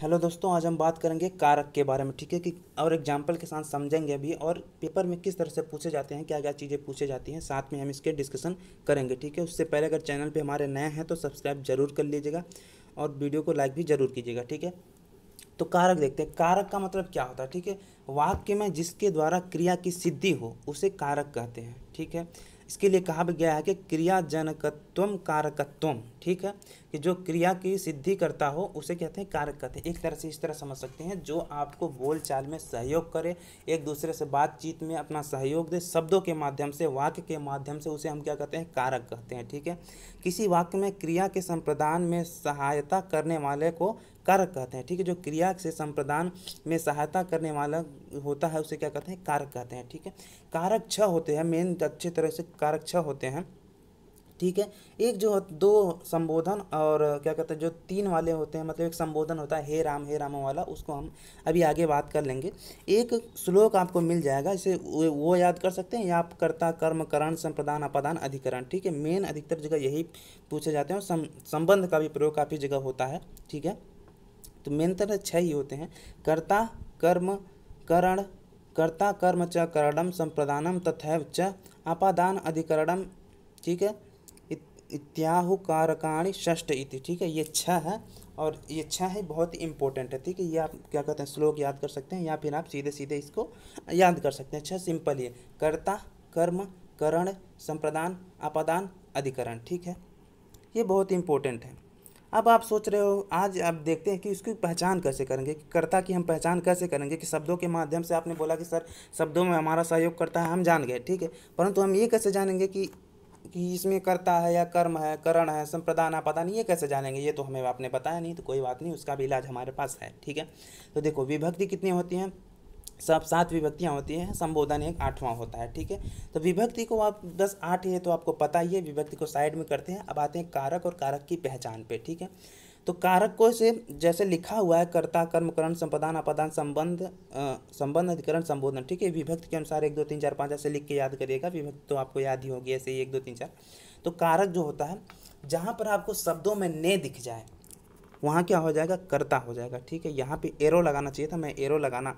hello दोस्तों आज हम बात करेंगे कारक के बारे में ठीक है कि और एग्जाम्पल के साथ समझेंगे अभी और पेपर में किस तरह से पूछे जाते हैं क्या क्या चीज़ें पूछे जाती हैं साथ में हम इसके डिस्कशन करेंगे ठीक है उससे पहले अगर चैनल पे हमारे नए हैं तो सब्सक्राइब जरूर कर लीजिएगा और वीडियो को लाइक भी ज़रूर कीजिएगा ठीक है तो कारक देखते हैं कारक का मतलब क्या होता है ठीक है वाक्य में जिसके द्वारा क्रिया की सिद्धि हो उसे कारक कहते हैं ठीक है इसके लिए कहा भी गया है कि क्रिया जनकत्वम कारकत्वम ठीक है कि जो क्रिया की सिद्धि करता हो उसे कहते हैं कारक कहते हैं एक तरह से इस तरह समझ सकते हैं जो आपको बोल चाल में सहयोग करे एक दूसरे से बातचीत में अपना सहयोग दे शब्दों के माध्यम से वाक्य के माध्यम से उसे हम क्या कहते हैं कारक कहते हैं ठीक है किसी वाक्य में क्रिया के संप्रदान में सहायता करने वाले को कारक कहते हैं ठीक है जो क्रिया से संप्रदान में सहायता करने वाला होता है उसे क्या कहते हैं कारक कहते हैं ठीक है कारक छः होते हैं मेन अच्छे तरह से कारक छः होते हैं ठीक है एक जो दो संबोधन और क्या कहते हैं जो तीन वाले होते हैं मतलब एक संबोधन होता है हे राम हे राम वाला उसको हम अभी आगे बात कर लेंगे एक श्लोक आपको मिल जाएगा इसे वो याद कर सकते हैं या आप कर्ता कर्म करण संप्रदान अपादान अधिकरण ठीक है मेन अधिकतर जगह यही पूछे जाते हैं और संबंध का भी प्रयोग काफ़ी जगह होता है ठीक है तो मेनतर छः ही होते हैं कर्ता कर्म करण कर्ता कर्म च करणम संप्रदानम तथैव च आपादान अधिकरणम ठीक है इत्याहु इत्याहुकारकाणी षष्ठ इति ठीक है ये छह है और ये छह है बहुत ही इंपॉर्टेंट है ठीक है ये आप क्या कहते हैं श्लोक याद कर सकते हैं या फिर आप सीधे सीधे इसको याद कर सकते हैं छः सिंपल ये कर्ता कर्म करण संप्रदान आपादान अधिकरण ठीक है ये बहुत इंपॉर्टेंट है अब आप सोच रहे हो आज आप देखते हैं कि उसकी पहचान कैसे करेंगे कि कर्ता की हम पहचान कैसे करेंगे कि शब्दों के माध्यम से आपने बोला कि सर शब्दों में हमारा सहयोग करता है हम जान गए ठीक है परंतु हम ये कैसे जानेंगे कि कि इसमें कर्ता है या कर्म है करण है संप्रदान नहीं ये कैसे जानेंगे ये तो हमें आपने बताया नहीं तो कोई बात नहीं उसका भी इलाज हमारे पास है ठीक है तो देखो विभक्ति कितनी होती हैं सब सात विभक्तियाँ होती हैं संबोधन एक आठवां होता है ठीक है तो विभक्ति को आप बस आठ है तो आपको पता ही है विभक्ति को साइड में करते हैं अब आते हैं कारक और कारक की पहचान पे ठीक है तो कारक को से जैसे लिखा हुआ है कर्ता कर्म करण संपदान अपदान संबंध संबंध अधिकरण संबोधन ठीक है विभक्ति के अनुसार एक दो तीन चार पाँच ऐसे लिख के याद करिएगा विभक्ति तो आपको याद ही होगी ऐसे ही एक दो तीन चार तो कारक जो होता है जहाँ पर आपको शब्दों में ने दिख जाए वहाँ क्या हो जाएगा कर्ता हो जाएगा ठीक है यहाँ पे एरो लगाना चाहिए था मैं एरो लगाना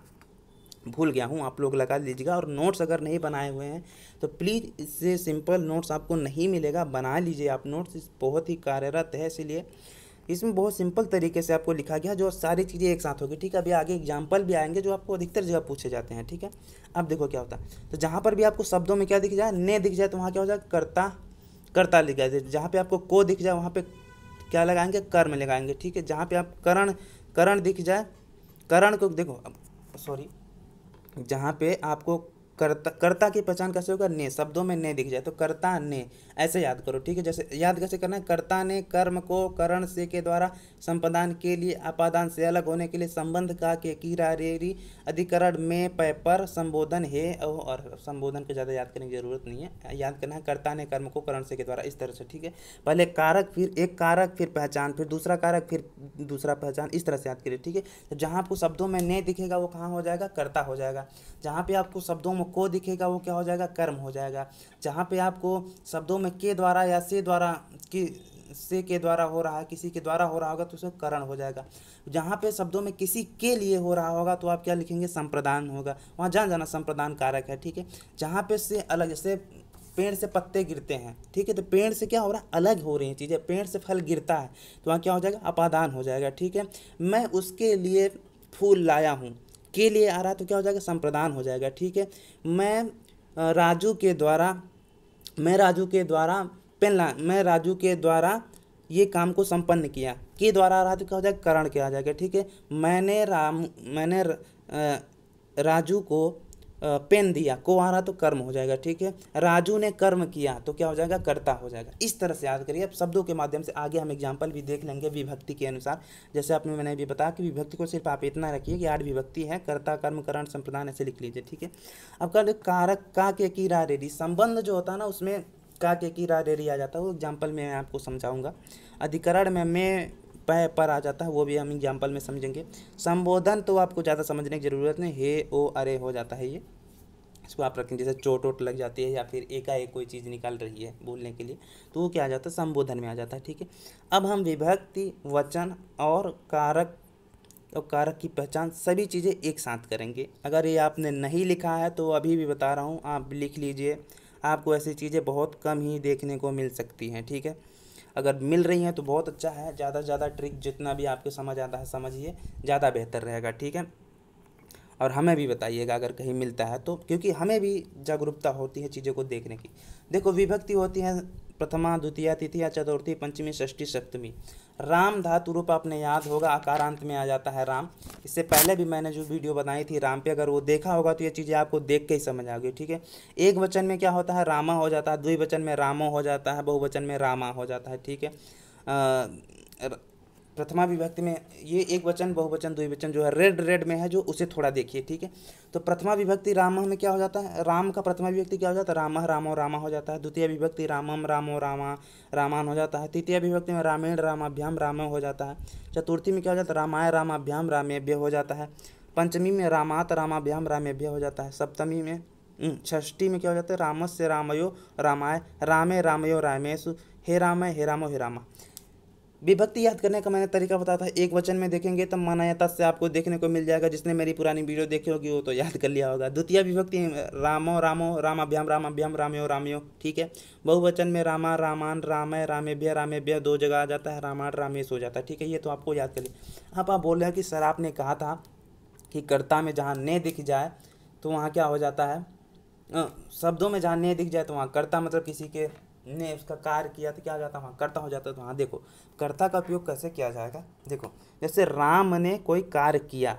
भूल गया हूँ आप लोग लगा लीजिएगा और नोट्स अगर नहीं बनाए हुए हैं तो प्लीज़ इससे सिंपल नोट्स आपको नहीं मिलेगा बना लीजिए आप नोट्स बहुत ही कार्यरत है इसीलिए इसमें बहुत सिंपल तरीके से आपको लिखा गया जो सारी चीज़ें एक साथ होगी ठीक है अभी आगे एग्जाम्पल भी आएंगे जो आपको अधिकतर जगह पूछे जाते हैं ठीक है अब देखो क्या होता है तो जहाँ पर भी आपको शब्दों में क्या दिख जाए ने दिख जाए तो वहाँ क्या हो जाए करता करता लिख जाए जहाँ पर आपको को दिख जाए वहाँ पर क्या लगाएंगे कर्म लगाएंगे ठीक है जहाँ पर आप करण करण दिख जाए करण को देखो अब सॉरी जहाँ पे आपको कर्ता कर्ता की पहचान कैसे होगा ने शब्दों में ने दिख जाए तो कर्ता ने ऐसे याद करो ठीक है जैसे याद कैसे करना है कर्ता ने कर्म को करण से के द्वारा संपादन के लिए अपादान से अलग होने के लिए संबंध का के कीरा रेरी अधिकरण में पय पर संबोधन है और संबोधन को ज़्यादा याद करने की जरूरत नहीं है याद करना है कर्ता ने कर्म को करण से के द्वारा इस तरह से ठीक है पहले कारक फिर एक कारक फिर पहचान फिर दूसरा कारक फिर दूसरा पहचान इस तरह से याद करिए ठीक है जहाँ आपको शब्दों में ने दिखेगा वो कहाँ हो जाएगा कर्ता हो जाएगा जहाँ पर आपको शब्दों में को दिखेगा वो क्या हो जाएगा कर्म हो जाएगा जहाँ पे आपको शब्दों में के द्वारा या से द्वारा कि से के द्वारा हो रहा है किसी के द्वारा हो रहा होगा तो उसमें करण हो जाएगा जहाँ पे शब्दों में किसी के लिए हो रहा होगा तो आप क्या लिखेंगे संप्रदान होगा वहाँ जान जाना संप्रदान कारक है ठीक है जहाँ पे से अलग जैसे पेड़ से पत्ते गिरते हैं ठीक है तो पेड़ से क्या हो रहा है अलग हो रही हैं चीज़ें पेड़ से फल गिरता है तो वहाँ क्या हो जाएगा अपादान हो जाएगा ठीक है मैं उसके लिए फूल लाया हूँ के लिए आ रहा है तो क्या हो जाएगा संप्रदान हो जाएगा ठीक है मैं राजू के द्वारा मैं राजू के द्वारा पेन ला मैं राजू के द्वारा ये काम को संपन्न किया के द्वारा आ रहा तो क्या हो जाएगा करण के आ जाएगा ठीक है मैंने राम मैंने र, आ, राजू को पेन दिया को आ रहा तो कर्म हो जाएगा ठीक है राजू ने कर्म किया तो क्या हो जाएगा कर्ता हो जाएगा इस तरह से याद करिए अब शब्दों के माध्यम से आगे हम एग्जाम्पल भी देख लेंगे विभक्ति के अनुसार जैसे आपने मैंने भी बताया कि विभक्ति को सिर्फ आप इतना रखिए कि आठ विभक्ति है कर्ता कर्म करण संप्रदान ऐसे लिख लीजिए ठीक है अब कर कारक का के रा रेडी संबंध जो होता है ना उसमें का के रा रेडी आ जाता है वो एग्जाम्पल में आपको समझाऊंगा अधिकरण में मैं पै पर आ जाता है वो भी हम एग्जाम्पल में समझेंगे संबोधन तो आपको ज़्यादा समझने की ज़रूरत नहीं हे ओ अरे हो जाता है ये इसको आप रखें जैसे चोट वोट लग जाती है या फिर एकाएक कोई चीज़ निकाल रही है बोलने के लिए तो वो क्या आ जाता है संबोधन में आ जाता है ठीक है अब हम विभक्ति वचन और कारक और कारक की पहचान सभी चीज़ें एक साथ करेंगे अगर ये आपने नहीं लिखा है तो अभी भी बता रहा हूँ आप लिख लीजिए आपको ऐसी चीज़ें बहुत कम ही देखने को मिल सकती हैं ठीक है अगर मिल रही हैं तो बहुत अच्छा है ज़्यादा से ज़्यादा ट्रिक जितना भी आपके समझ आता है समझिए ज़्यादा बेहतर रहेगा ठीक है और हमें भी बताइएगा अगर कहीं मिलता है तो क्योंकि हमें भी जागरूकता होती है चीज़ों को देखने की देखो विभक्ति होती है प्रथमा द्वितीय तृतीया चतुर्थी पंचमी षष्ठी सप्तमी राम धातु रूप आपने याद होगा आकारांत में आ जाता है राम इससे पहले भी मैंने जो वीडियो बनाई थी राम पे अगर वो देखा होगा तो ये चीज़ें आपको देख के ही समझ आ गई ठीक है एक वचन में क्या होता है रामा हो जाता है द्विवचन में रामो हो जाता है बहुवचन में रामा हो जाता है ठीक है प्रथमा विभक्ति में ये एक वचन बहुवचन द्विवचन जो है रेड रेड में है जो उसे थोड़ा देखिए ठीक है तो प्रथमा विभक्ति रामह में क्या हो जाता है राम का प्रथमा विभक्ति क्या हो जाता है रामह रामो रामा हो जाता है द्वितीय विभक्ति रामम रामो रामा रामान हो जाता है तृतीय विभक्ति में रामेण रामाभ्याम राम हो जाता है चतुर्थी में क्या हो जाता है रामाय रामाभ्याम रामेभ्य हो जाता है पंचमी में रामात रामाभ्याम रामेभ्य हो जाता है सप्तमी में हम्म, षष्ठी में क्या हो जाता है रामस्य रामयो रामाय रामे रामयो रामेशु हे रामय हे रामो हे रामा विभक्ति याद करने का मैंने तरीका बताया था एक वचन में देखेंगे तो मानायता से आपको देखने को मिल जाएगा जिसने मेरी पुरानी वीडियो देखी होगी वो तो याद कर लिया होगा द्वितीय विभक्ति रामो रामो राम अभ्याम राम अभ्याम ठीक है बहुवचन में रामा रामान रामय रामेभ्य रामेभ्य दो जगह आ जाता है रामायण रामेश हो जाता है ठीक है ये तो आपको याद कर लिया अब आप बोल रहे हैं कि सर आपने कहा था कि कर्ता में जहाँ ने दिख जाए तो वहाँ क्या हो जाता है शब्दों में जहाँ ने दिख जाए तो वहाँ कर्ता मतलब किसी के ने उसका कार्य किया तो क्या हो जाता वहाँ कर्ता हो जाता तो हाँ देखो कर्ता का उपयोग कैसे किया जाएगा देखो जैसे राम ने कोई कार्य किया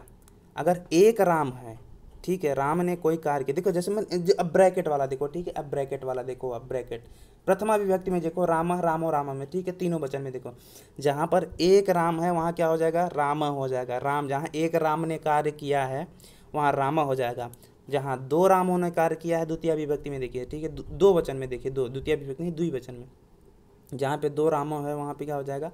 अगर एक राम है ठीक है राम ने कोई कार्य किया देखो जैसे मैं अब ब्रैकेट वाला देखो ठीक है अब ब्रैकेट वाला देखो अब ब्रैकेट प्रथमा अभिव्यक्ति में देखो राम रामो राम में ठीक है तीनों वचन में देखो जहाँ पर एक राम है वहाँ क्या हो जाएगा राम हो जाएगा राम जहाँ एक राम ने कार्य किया है वहाँ रामा हो जाएगा जहाँ दो रामों ने कार्य किया है द्वितीय अभिव्यक्ति में देखिए ठीक है दो वचन में देखिए दो द्वितीय अभिव्यक्ति नहीं वचन में जहाँ पे दो रामों है वहाँ पे क्या हो जाएगा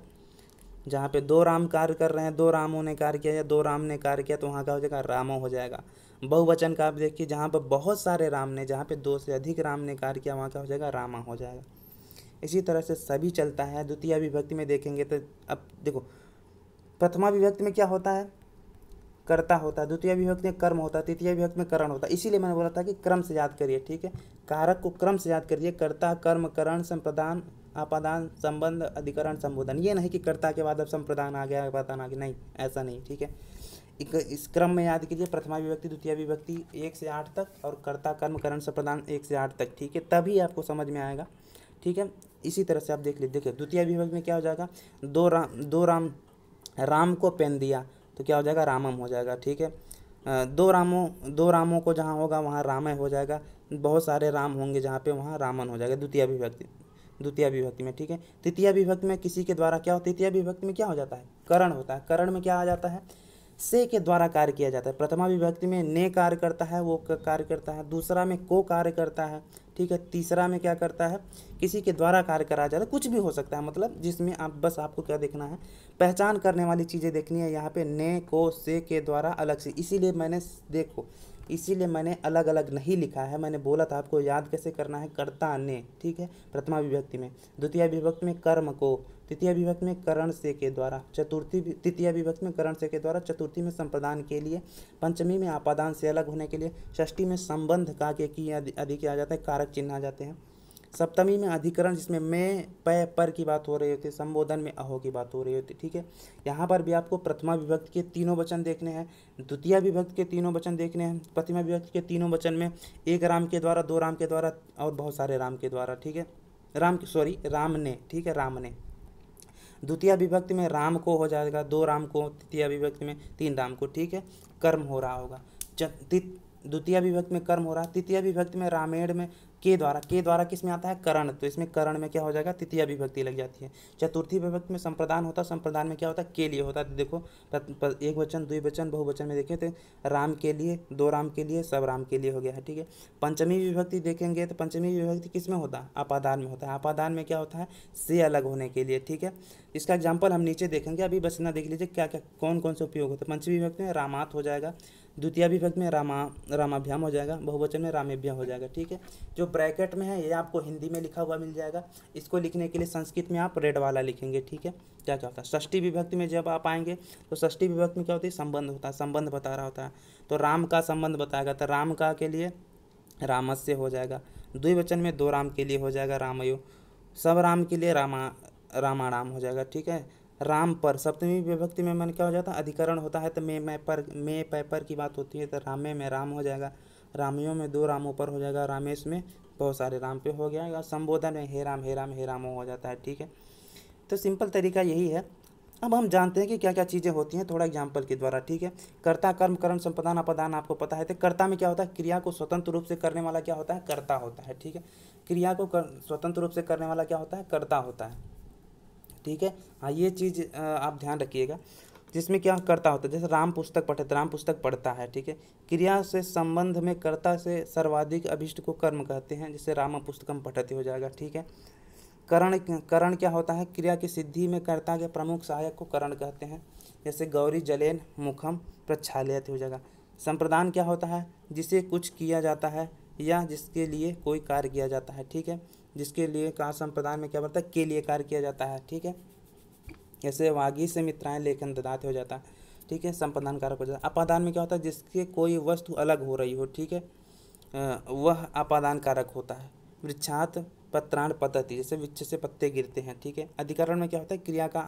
जहाँ पे दो राम कार्य कर रहे हैं दो रामों ने कार्य किया या दो राम ने कार्य किया तो वहाँ क्या हो जाएगा रामो हो जाएगा बहुवचन का आप देखिए जहाँ पर बहुत सारे राम ने जहाँ पे दो से अधिक राम ने कार्य किया वहाँ क्या हो जाएगा रामा हो जाएगा इसी तरह से सभी चलता है द्वितीय विभक्ति में देखेंगे तो अब देखो प्रथमा विभक्ति में क्या होता है करता होता द्वितीय विभक्त में कर्म होता तृतीय विभक्त में करण होता इसीलिए मैंने बोला था कि क्रम से याद करिए ठीक है कारक को क्रम से याद करिए कर्ता कर्म करण संप्रदान आपादान संबंध अधिकरण संबोधन ये नहीं कि कर्ता के बाद अब संप्रदान आ गया आपादान आ गया नहीं ऐसा नहीं ठीक है एक इस क्रम में याद कीजिए प्रथमा विभक्ति द्वितीय विभक्ति एक से आठ तक और कर्ता कर्म करण संप्रदान एक से आठ तक ठीक है तभी आपको समझ में आएगा ठीक है इसी तरह से आप देख लीजिए देखिए द्वितीय विभक्ति में क्या हो जाएगा दो राम दो राम राम को पेन दिया तो क्या हो जाएगा रामम हो जाएगा ठीक है दो रामों दो रामों को जहाँ होगा वहाँ रामय हो जाएगा बहुत सारे राम होंगे जहाँ पे वहाँ रामन हो जाएगा द्वितीय विभक्ति द्वितीय विभक्ति में ठीक है तृतीय विभक्ति में किसी के द्वारा क्या हो तृतीय विभक्ति में क्या हो जाता है करण होता है करण में क्या आ जाता है से के द्वारा कार्य किया जाता है प्रथमा विभक्ति में ने कार्य करता है वो कार्य करता है दूसरा में को कार्य करता है ठीक है तीसरा में क्या करता है किसी के द्वारा कार्य कराया जाता है कुछ भी हो सकता है मतलब जिसमें आप बस आपको क्या देखना है पहचान करने वाली चीज़ें देखनी है यहाँ पे ने को से के द्वारा अलग से इसीलिए मैंने देखो इसीलिए मैंने अलग अलग नहीं लिखा है मैंने बोला था आपको याद कैसे करना है कर्ता ने ठीक है प्रथमा विभक्ति में द्वितीय विभक्ति में कर्म को तृतीय विभक्ति में करण से के द्वारा चतुर्थी तृतीय विभक्ति में करण से के द्वारा चतुर्थी में संप्रदान के लिए पंचमी में आपादान से अलग होने के लिए षष्ठी में संबंध का के अधिक आ आदि किया जाता है कारक चिन्ह आ जाते हैं सप्तमी में अधिकरण जिसमें मैं पय पर की बात हो रही होती है संबोधन में अहो की बात हो रही होती है ठीक है यहाँ पर भी आपको प्रथमा विभक्त के तीनों वचन देखने हैं द्वितीय विभक्त के तीनों वचन देखने हैं प्रतिमा विभक्त के तीनों वचन में एक राम के द्वारा दो राम के द्वारा और बहुत सारे राम के द्वारा ठीक है राम सॉरी राम ने ठीक है राम ने द्वितीय विभक्ति में राम को हो जाएगा दो राम को तृतीय विभक्ति में तीन राम को ठीक है कर्म हो रहा होगा द्वितीय विभक्त में कर्म हो रहा है तृतीय विभक्त में रामेण में के द्वारा के द्वारा किस में आता है करण तो इसमें करण में क्या हो जाएगा तृतीय विभक्ति लग जाती है चतुर्थी विभक्ति में संप्रदान होता है संप्रदान में क्या होता है के लिए होता है देखो एक वचन दो वचन बहुवचन में देखें तो राम के लिए दो राम के लिए सब राम के लिए हो गया है ठीक है पंचमी विभक्ति देखेंगे तो पंचमी विभक्ति किस में होता है आपादान में होता है आपादान में क्या होता है से अलग होने के लिए ठीक है इसका एग्जाम्पल हम नीचे देखेंगे अभी बस इतना देख लीजिए क्या क्या कौन कौन से उपयोग होते हैं पंचमी विभक्ति में रामात हो जाएगा द्वितीय विभक्त में रामा रामाभ्याम हो जाएगा बहुवचन में रामेभ्याम हो जाएगा ठीक है जो ब्रैकेट में है ये आपको हिंदी में लिखा हुआ मिल जाएगा इसको लिखने के लिए संस्कृत में आप रेड वाला लिखेंगे ठीक है क्या क्या होता है षष्ठी विभक्ति में जब आप आएंगे तो षष्ठी विभक्ति में क्या होती है संबंध होता है संबंध बता रहा होता है तो राम का संबंध बताएगा तो राम का के लिए रामस्य हो जाएगा द्विवचन में दो राम के लिए हो जाएगा रामयो सब राम के लिए रामा रामाराम हो जाएगा ठीक है राम पर सप्तमी विभक्ति में मन क्या हो जाता है अधिकरण होता है तो मे मै पर मे पैपर की बात होती है तो रामे में राम हो जाएगा रामियों में दो रामों पर हो जाएगा रामेश में बहुत सारे राम पे हो गया संबोधन में हे राम हे राम हे रामो हो जाता है ठीक है तो सिंपल तरीका यही है अब हम जानते हैं कि क्या क्या चीज़ें होती हैं थोड़ा एग्जाम्पल के द्वारा ठीक है कर्ता कर्म करण संपदान अपदान आपको पता है तो कर्ता में क्या होता है क्रिया को स्वतंत्र रूप से करने वाला क्या होता है कर्ता होता है ठीक है क्रिया को कर, स्वतंत्र रूप से करने वाला क्या होता है कर्ता होता है ठीक है हाँ ये चीज़ आप ध्यान रखिएगा जिसमें क्या करता होता है जैसे राम पुस्तक पठित तो राम पुस्तक पढ़ता है ठीक है क्रिया से संबंध में कर्ता से सर्वाधिक अभिष्ट को कर्म कहते हैं जैसे राम पुस्तकम पठित हो जाएगा ठीक है करण करण क्या होता है क्रिया की सिद्धि में कर्ता के प्रमुख सहायक को करण कहते हैं जैसे गौरी जलेन मुखम प्रच्छालयत हो जाएगा संप्रदान क्या होता है जिसे कुछ किया जाता है या जिसके लिए कोई कार्य किया जाता है ठीक है जिसके लिए का संप्रदाय में क्या पड़ता है के लिए कार्य किया जाता है ठीक है जैसे वागी से मित्राएँ लेखन ददात हो जाता है ठीक है संप्रदान कारक हो जाता है अपादान में क्या होता है जिसके कोई वस्तु अलग हो रही हो ठीक है वह अपादान कारक होता है वृक्षात पत्राण पद्धति जैसे वृक्ष से पत्ते गिरते हैं ठीक है अधिकरण में क्या होता है क्रिया का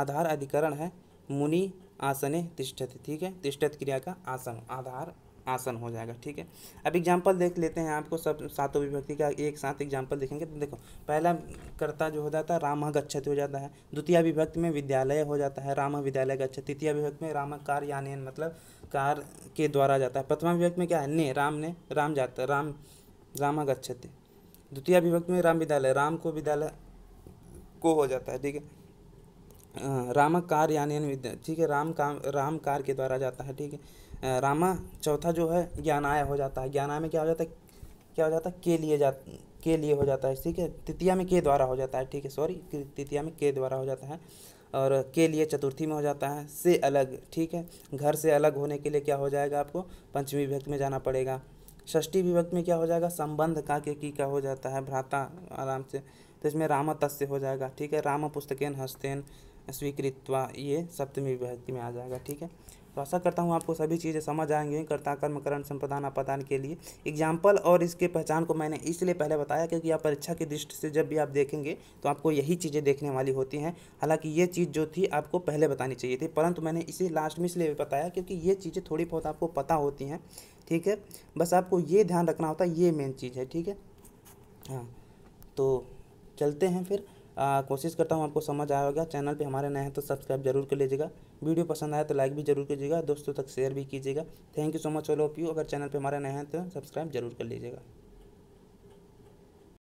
आधार अधिकरण है मुनि आसने तिष्ठत ठीक है तिष्ठत क्रिया का आसन आधार आसन हो जाएगा ठीक है अब एग्जाम्पल देख लेते हैं आपको सब सातों विभक्ति का एक साथ एग्जाम्पल देखेंगे तो देखो पहला कर्ता जो हो जाता है राम गच्छति हो जाता है द्वितीय विभक्ति में विद्यालय हो जाता है राम विद्यालय गच्छति तृतीय विभक्ति में राम कार यानी मतलब कार के द्वारा जाता है प्रथमा विभक्ति में क्या है ने राम ने राम जाता राम राम गच्छति द्वितीय विभक्ति में राम विद्यालय राम को विद्यालय को हो जाता है ठीक है रामक कार यानी ठीक है राम काम राम कार के द्वारा जाता है ठीक है रामा चौथा जो है ज्ञानाय हो जाता है ज्ञानाय में क्या हो जाता है क्या हो जाता है के लिए जा के लिए हो जाता है ठीक है तृतीया में के द्वारा हो जाता है ठीक है सॉरी तृतीया में के द्वारा हो जाता है और के लिए चतुर्थी में हो जाता है से अलग ठीक है घर से अलग होने के लिए क्या हो जाएगा आपको पंचमी विभक्त में जाना पड़ेगा षष्ठी विभक्त में क्या हो जाएगा संबंध का के की का हो जाता है भ्राता आराम से तो इसमें राम तस्य हो जाएगा ठीक है राम पुस्तकेन हस्तेन स्वीकृतवा ये सप्तमी विभक्ति में आ जाएगा ठीक है तो आशा करता हूँ आपको सभी चीज़ें समझ आएंगे कर्ता कर्म करण संप्रदान अपदान के लिए एग्जाम्पल और इसके पहचान को मैंने इसलिए पहले बताया क्योंकि आप परीक्षा की दृष्टि से जब भी आप देखेंगे तो आपको यही चीज़ें देखने वाली होती हैं हालांकि ये चीज़ जो थी आपको पहले बतानी चाहिए थी परंतु मैंने इसे लास्ट में इसलिए बताया क्योंकि ये चीज़ें थोड़ी बहुत आपको पता होती हैं ठीक है बस आपको ये ध्यान रखना होता है ये मेन चीज़ है ठीक है हाँ तो चलते हैं फिर कोशिश करता हूँ आपको समझ आया होगा चैनल पे हमारे नए हैं तो सब्सक्राइब जरूर कर लीजिएगा वीडियो पसंद आया तो लाइक भी जरूर कीजिएगा दोस्तों तक शेयर भी कीजिएगा thank you so much all of you अगर चैनल पे हमारे नए हैं तो सब्सक्राइब जरूर कर लीजिएगा